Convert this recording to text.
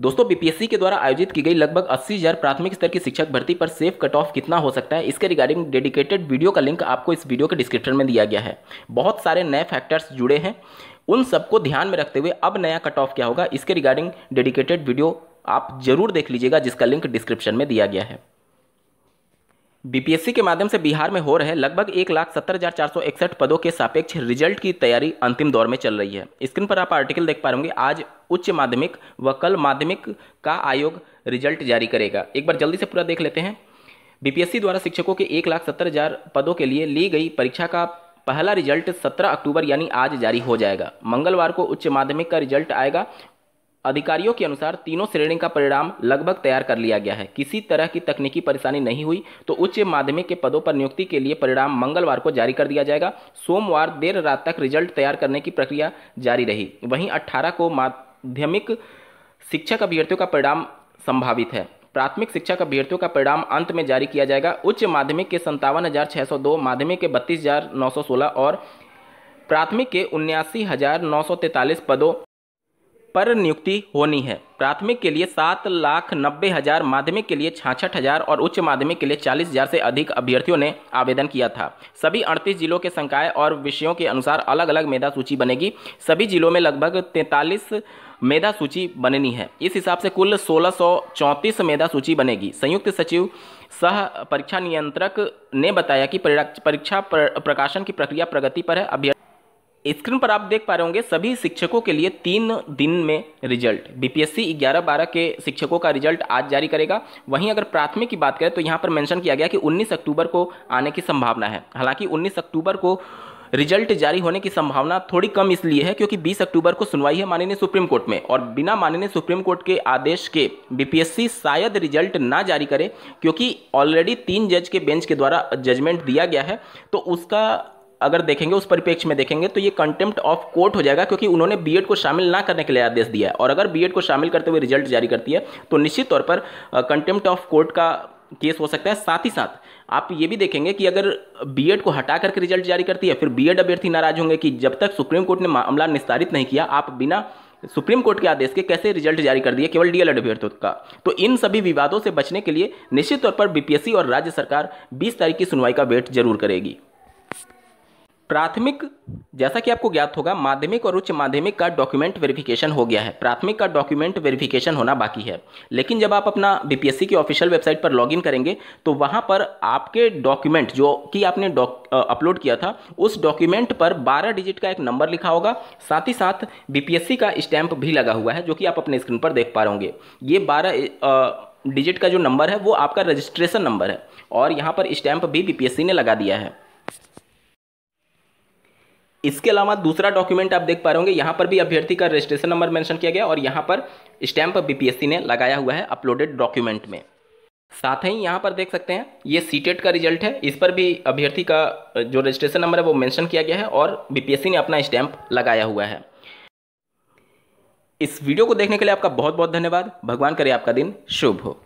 दोस्तों बीपीएससी के द्वारा आयोजित की गई लगभग अस्सी हज़ार प्राथमिक स्तर की शिक्षक भर्ती पर सेफ कट ऑफ कितना हो सकता है इसके रिगार्डिंग डेडिकेटेड वीडियो का लिंक आपको इस वीडियो के डिस्क्रिप्शन में दिया गया है बहुत सारे नए फैक्टर्स जुड़े हैं उन सबको ध्यान में रखते हुए अब नया कट ऑफ क्या होगा इसके रिगार्डिंग डेडिकेटेड वीडियो आप जरूर देख लीजिएगा जिसका लिंक डिस्क्रिप्शन में दिया गया है बीपीएससी के माध्यम से बिहार में हो रहे लगभग एक लाख सत्तर हजार चार सौ इकसठ पदों के सापेक्ष रिजल्ट की तैयारी अंतिम दौर में चल रही है स्क्रीन पर आप आर्टिकल देख पा रहे होंगे आज उच्च माध्यमिक व कल माध्यमिक का आयोग रिजल्ट जारी करेगा एक बार जल्दी से पूरा देख लेते हैं बीपीएससी द्वारा शिक्षकों के एक लाख सत्तर हजार पदों के लिए ली गई परीक्षा का पहला रिजल्ट 17 अक्टूबर यानी आज जारी हो जाएगा मंगलवार को उच्च माध्यमिक का रिजल्ट आएगा अधिकारियों के अनुसार तीनों श्रेणी का परिणाम लगभग तैयार कर लिया गया है किसी तरह की तकनीकी परेशानी नहीं हुई तो उच्च माध्यमिक के पदों पर नियुक्ति के लिए परिणाम मंगलवार को जारी कर दिया जाएगा सोमवार देर रात तक रिजल्ट तैयार करने की प्रक्रिया जारी रही वहीं अट्ठारह को माध्यमिक शिक्षक अभ्यर्थियों का परिणाम संभावित है प्राथमिक शिक्षक अभ्यर्थियों का परिणाम अंत में जारी किया जाएगा उच्च माध्यमिक के संतावन हज़ार छः सौ दो माध्यमिक के बत्तीस हज़ार नौ सौ सोलह और प्राथमिक के उन्यासी हज़ार नौ सौ तैंतालीस पदों पर नियुक्ति होनी है प्राथमिक के लिए सात लाख नब्बे हज़ार माध्यमिक के लिए छाछठ हज़ार और उच्च माध्यमिक के लिए चालीस हज़ार से अधिक अभ्यर्थियों ने आवेदन किया था सभी अड़तीस जिलों के संकाय और विषयों के अनुसार अलग अलग मेधा सूची बनेगी सभी जिलों में लगभग तैंतालीस मेधा सूची बननी है इस हिसाब से कुल सोलह मेधा सूची बनेगी संयुक्त सचिव सह परीक्षा नियंत्रक ने बताया कि परीक्षा प्रकाशन की प्रक्रिया प्रगति पर है अभ्यर्थी स्क्रीन पर आप देख पा रहे होंगे सभी शिक्षकों के लिए तीन दिन में रिजल्ट बीपीएससी 11 12 के शिक्षकों का रिजल्ट आज जारी करेगा वहीं अगर प्राथमिक की बात करें तो यहाँ पर मेंशन किया गया कि 19 अक्टूबर को आने की संभावना है हालांकि 19 अक्टूबर को रिजल्ट जारी होने की संभावना थोड़ी कम इसलिए है क्योंकि 20 अक्टूबर को सुनवाई है माननीय सुप्रीम कोर्ट में और बिना माननीय सुप्रीम कोर्ट के आदेश के बीपीएससी शायद रिजल्ट ना जारी करे क्योंकि ऑलरेडी तीन जज के बेंच के द्वारा जजमेंट दिया गया है तो उसका अगर देखेंगे उस परिप्रेक्ष्य में देखेंगे तो ये कंटेम्प्ट ऑफ कोर्ट हो जाएगा क्योंकि उन्होंने बीएड को शामिल ना करने के लिए आदेश दिया है और अगर बीएड को शामिल करते हुए रिजल्ट जारी करती है तो निश्चित तौर पर कंटेम्प्ट ऑफ कोर्ट का केस हो सकता है साथ ही साथ आप ये भी देखेंगे कि अगर बी को हटा करके रिजल्ट जारी करती है फिर एड अभ्यर्थी नाराज होंगे कि जब तक सुप्रीम कोर्ट ने मामला निस्तारित नहीं किया आप बिना सुप्रीम कोर्ट के आदेश के कैसे रिजल्ट जारी कर दिए केवल डीएल अभ्यर्थियों का तो इन सभी विवादों से बचने के लिए निश्चित तौर पर बीपीएससी और राज्य सरकार 20 तारीख की सुनवाई का वेट जरूर करेगी प्राथमिक जैसा कि आपको ज्ञात होगा माध्यमिक और उच्च माध्यमिक का डॉक्यूमेंट वेरिफिकेशन हो गया है प्राथमिक का डॉक्यूमेंट वेरिफिकेशन होना बाकी है लेकिन जब आप अपना बीपीएससी की ऑफिशियल वेबसाइट पर लॉगिन करेंगे तो वहां पर आपके डॉक्यूमेंट जो कि आपने अपलोड किया था उस डॉक्यूमेंट पर बारह डिजिट का एक नंबर लिखा होगा साथ ही साथ बीपीएससी का स्टैंप भी लगा हुआ है जो कि आप अपने स्क्रीन पर देख पा रहे होंगे ये बारह डिजिट का जो नंबर है वो आपका रजिस्ट्रेशन नंबर है और यहाँ पर स्टैंप भी बीपीएससी ने लगा दिया है इसके अलावा दूसरा डॉक्यूमेंट आप देख पा रहे होंगे यहाँ पर भी अभ्यर्थी का रजिस्ट्रेशन नंबर मेंशन किया गया और यहाँ पर स्टैंप बीपीएससी ने लगाया हुआ है अपलोडेड डॉक्यूमेंट में साथ ही यहाँ पर देख सकते हैं ये सीटेट e का रिजल्ट है इस पर भी अभ्यर्थी का जो रजिस्ट्रेशन नंबर है वो मैंशन किया गया है और बीपीएससी ने अपना स्टैंप लगाया हुआ है इस वीडियो को देखने के लिए आपका बहुत बहुत धन्यवाद भगवान करे आपका दिन शुभ हो